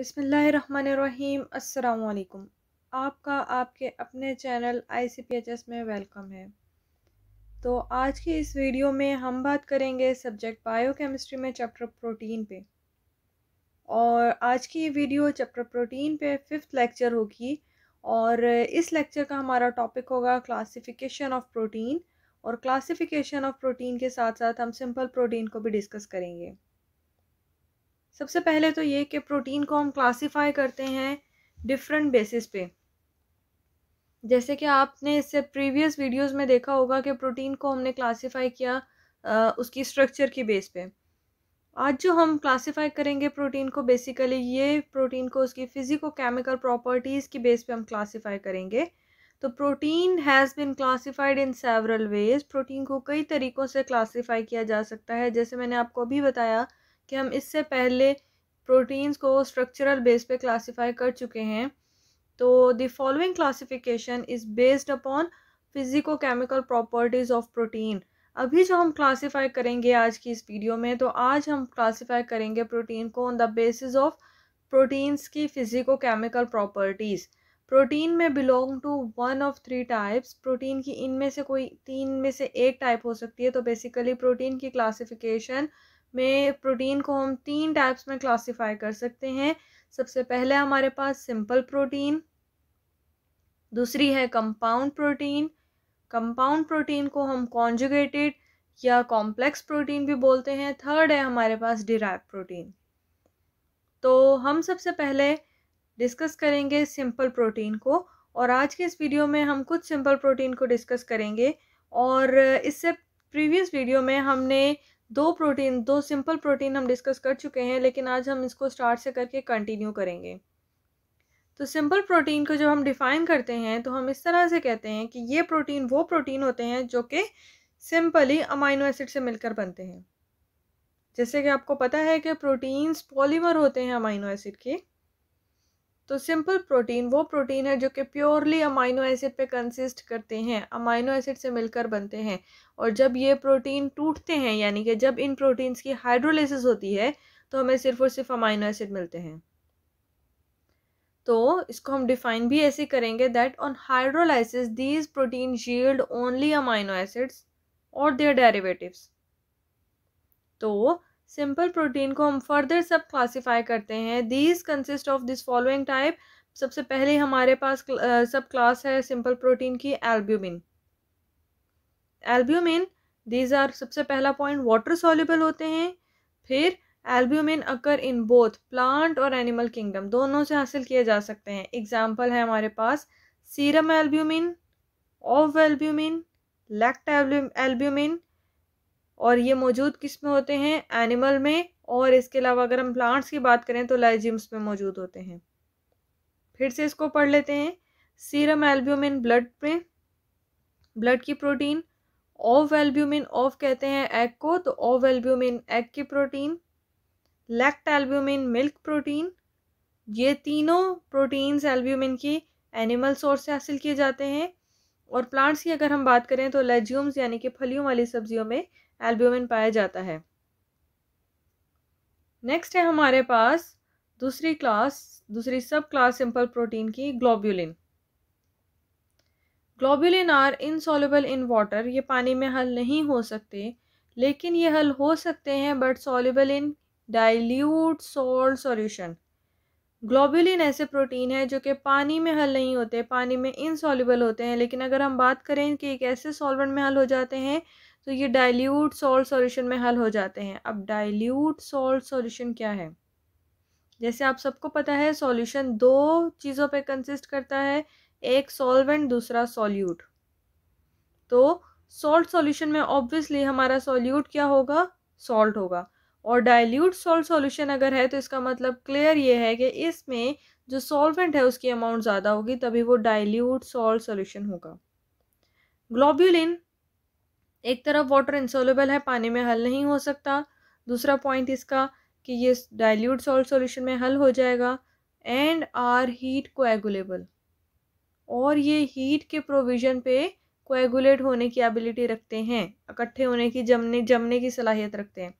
बिसमीम् अल्लाम आपका आपके अपने चैनल एस में वेलकम है तो आज की इस वीडियो में हम बात करेंगे सब्जेक्ट बायोकेमिस्ट्री में चैप्टर प्रोटीन पे और आज की वीडियो चैप्टर प्रोटीन पे फिफ्थ लेक्चर होगी और इस लेक्चर का हमारा टॉपिक होगा क्लासिफिकेशन ऑफ प्रोटीन और क्लासिफिकेशन ऑफ प्रोटीन के साथ साथ हम सिंपल प्रोटीन को भी डिस्कस करेंगे सबसे पहले तो ये कि प्रोटीन को हम क्लासिफाई करते हैं डिफरेंट बेसिस पे जैसे कि आपने इससे प्रीवियस वीडियोस में देखा होगा कि प्रोटीन को हमने क्लासिफाई किया आ, उसकी स्ट्रक्चर की बेस पे आज जो हम क्लासिफाई करेंगे प्रोटीन को बेसिकली ये प्रोटीन को उसकी फिजिको केमिकल प्रॉपर्टीज़ की बेस पे हम क्लासिफाई करेंगे तो protein has been classified in several ways protein को कई तरीक़ों से क्लासिफाई किया जा सकता है जैसे मैंने आपको अभी बताया कि हम इससे पहले प्रोटीन्स को स्ट्रक्चरल बेस पे क्लासिफाई कर चुके हैं तो the following classification is based upon physico chemical properties of protein अभी जो हम क्लासिफाई करेंगे आज की इस वीडियो में तो आज हम क्लासिफाई करेंगे प्रोटीन को on the basis of proteins की फिजिको केमिकल प्रॉपर्टीज़ प्रोटीन में belong to one of three types protein की इनमें से कोई तीन में से एक टाइप हो सकती है तो बेसिकली प्रोटीन की क्लासिफिकेशन में प्रोटीन को हम तीन टाइप्स में क्लासिफाई कर सकते हैं सबसे पहले हमारे पास सिंपल प्रोटीन दूसरी है कंपाउंड प्रोटीन कंपाउंड प्रोटीन को हम कॉन्जुगेटेड या कॉम्प्लेक्स प्रोटीन भी बोलते हैं थर्ड है हमारे पास डिराइव प्रोटीन तो हम सबसे पहले डिस्कस करेंगे सिंपल प्रोटीन को और आज के इस वीडियो में हम कुछ सिंपल प्रोटीन को डिस्कस करेंगे और इससे प्रीवियस वीडियो में हमने दो प्रोटीन दो सिंपल प्रोटीन हम डिस्कस कर चुके हैं लेकिन आज हम इसको स्टार्ट से करके कंटिन्यू करेंगे तो सिंपल प्रोटीन को जब हम डिफ़ाइन करते हैं तो हम इस तरह से कहते हैं कि ये प्रोटीन वो प्रोटीन होते हैं जो कि सिंपली अमाइनो एसिड से मिलकर बनते हैं जैसे कि आपको पता है कि प्रोटीन्स पॉलीमर होते हैं अमाइनो एसिड के तो सिंपल प्रोटीन वो प्रोटीन है जो कि प्योरली अमाइनो एसिड पे कंसिस्ट करते हैं अमाइनो एसिड से मिलकर बनते हैं और जब ये प्रोटीन टूटते हैं यानी कि जब इन प्रोटीन्स की हाइड्रोलिसिस होती है तो हमें सिर्फ और सिर्फ अमाइनो एसिड मिलते हैं तो इसको हम डिफाइन भी ऐसे करेंगे that on hydrolysis these protein yield only amino acids और देयर डेरिवेटिव्स तो सिंपल प्रोटीन को हम फर्दर सब क्लासीफाई करते हैं these consist of this following type सबसे पहले हमारे पास सब क्लास है सिंपल प्रोटीन की एल्ब्यूमिन एल्ब्यूमिन दीज आर सबसे पहला पॉइंट वाटर सॉल्यूबल होते हैं फिर albumin occur in both plant और एनिमल किंगडम दोनों से हासिल किए जा सकते हैं एग्जाम्पल है हमारे पास serum albumin ovalbumin lactalbumin और ये मौजूद किस में होते हैं एनिमल में और इसके अलावा अगर हम प्लांट्स की बात करें तो लाइजिम्स में मौजूद होते हैं फिर से इसको पढ़ लेते हैं सीरम एल्ब्यूमिन ब्लड में ब्लड की प्रोटीन ऑफ एल्ब्यूमिन ऑफ कहते हैं एग को तो ऑफ एल्ब्यूमिन एग की protein lactalbumin milk protein ये तीनों प्रोटीन्स एल्ब्यूमिन की एनिमल सोर्स से हासिल किए जाते हैं और प्लांट्स की अगर हम बात करें तो लेज्यूम्स यानी कि फलियों वाली सब्जियों में एल्ब्यूमिन पाया जाता है नेक्स्ट है हमारे पास दूसरी क्लास दूसरी सब क्लास सिंपल प्रोटीन की globulin globulin are insoluble in water ये पानी में हल नहीं हो सकते लेकिन ये हल हो सकते हैं but soluble in dilute salt solution globulin ऐसे प्रोटीन है जो कि पानी में हल नहीं होते पानी में इनसॉल्यूबल होते हैं लेकिन अगर हम बात करें कि एक ऐसे सॉल्वेंट में हल हो जाते हैं तो ये डाइल्यूट सॉल्ट सॉल्यूशन में हल हो जाते हैं अब डाइल्यूट सॉल्ट सॉल्यूशन क्या है जैसे आप सबको पता है सॉल्यूशन दो चीज़ों पे कंसिस्ट करता है एक सॉल्वेंट दूसरा सॉल्यूट तो सॉल्ट सॉल्यूशन में ऑब्वियसली हमारा सॉल्यूट क्या होगा सॉल्ट होगा और डाइल्यूट सॉल्ट सॉल्यूशन अगर है तो इसका मतलब क्लियर ये है कि इसमें जो सॉल्वेंट है उसकी अमाउंट ज़्यादा होगी तभी वो डाइल्यूट सॉल्ट सॉल्यूशन होगा ग्लोब्यूलिन एक तरफ वाटर इंसोलेबल है पानी में हल नहीं हो सकता दूसरा पॉइंट इसका कि ये डाइल्यूट सॉल्ट सॉल्यूशन में हल हो जाएगा एंड आर हीट कोएगुलेबल और ये हीट के प्रोविज़न पे कोएगुलेट होने की एबिलिटी रखते हैं इकट्ठे होने की जमने जमने की सलाहियत रखते हैं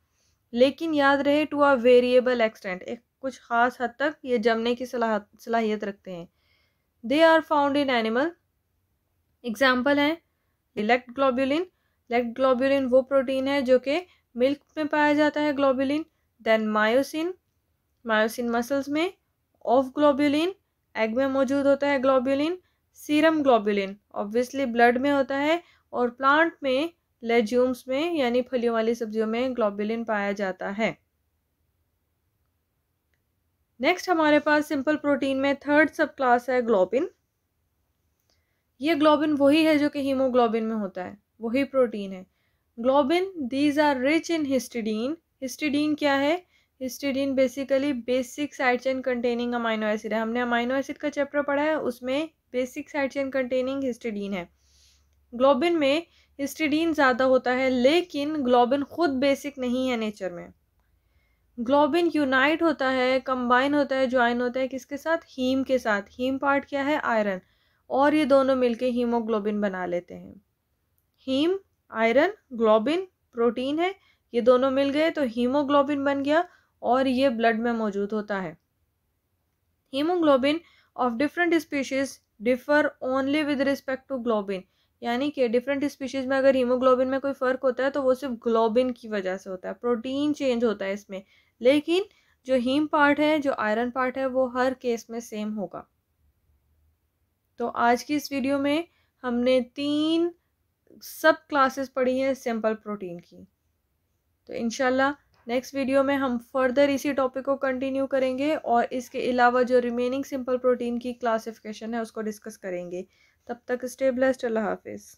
लेकिन याद रहे टू आ वेरिएबल एक्सटेंट एक कुछ खास हद तक ये जमने की सलाहियत रखते हैं they are found in animal example हैं लेक्ट ग्लोबुलिन लेक्ट ग्लोबुलिन वो प्रोटीन है जो कि मिल्क में पाया जाता है globulin then myosin myosin muscles में ऑफ ग्लोब्यूलिन एग में मौजूद होता है globulin serum globulin obviously blood में होता है और प्लांट में लेज्यूम्स में यानी फलियों वाली सब्जियों में ग्लोबुलिन पाया जाता है नेक्स्ट हमारे पास सिंपल प्रोटीन में थर्ड सब क्लास है ग्लोबिन ये ग्लोबिन वही है जो कि हीमोग्लोबिन में होता है वही प्रोटीन है globin these are rich in histidine histidine क्या है histidine basically basic side chain containing amino acid है हमने अमाइनो एसिड का चैप्टर पढ़ा है उसमें basic side chain containing histidine है ग्लोबिन में हिस्टिडीन ज़्यादा होता है लेकिन ग्लोबिन खुद बेसिक नहीं है नेचर में ग्लोबिन यूनाइट होता है कंबाइन होता है ज्वाइन होता है किसके साथ हीम के साथ हीम पार्ट क्या है आयरन और ये दोनों मिलके हीमोग्लोबिन बना लेते हैं हीम आयरन ग्लोबिन प्रोटीन है ये दोनों मिल गए तो हीमोग्लोबिन बन गया और ये ब्लड में मौजूद होता है haemoglobin of different species differ only with respect to globin यानी कि डिफरेंट स्पीशीज़ में अगर हीमोग्लोबिन में कोई फ़र्क होता है तो वो सिर्फ ग्लोबिन की वजह से होता है प्रोटीन चेंज होता है इसमें लेकिन जो हीम पार्ट है जो आयरन पार्ट है वो हर केस में सेम होगा तो आज की इस वीडियो में हमने तीन सब क्लासेस पढ़ी हैं सिंपल प्रोटीन की तो इनशाला नेक्स्ट वीडियो में हम फर्दर इसी टॉपिक को कंटिन्यू करेंगे और इसके अलावा जो रिमेनिंग सिंपल प्रोटीन की क्लासिफिकेशन है उसको डिस्कस करेंगे तब तक स्टे ब्लेस्ड अल्लाह हाफिज़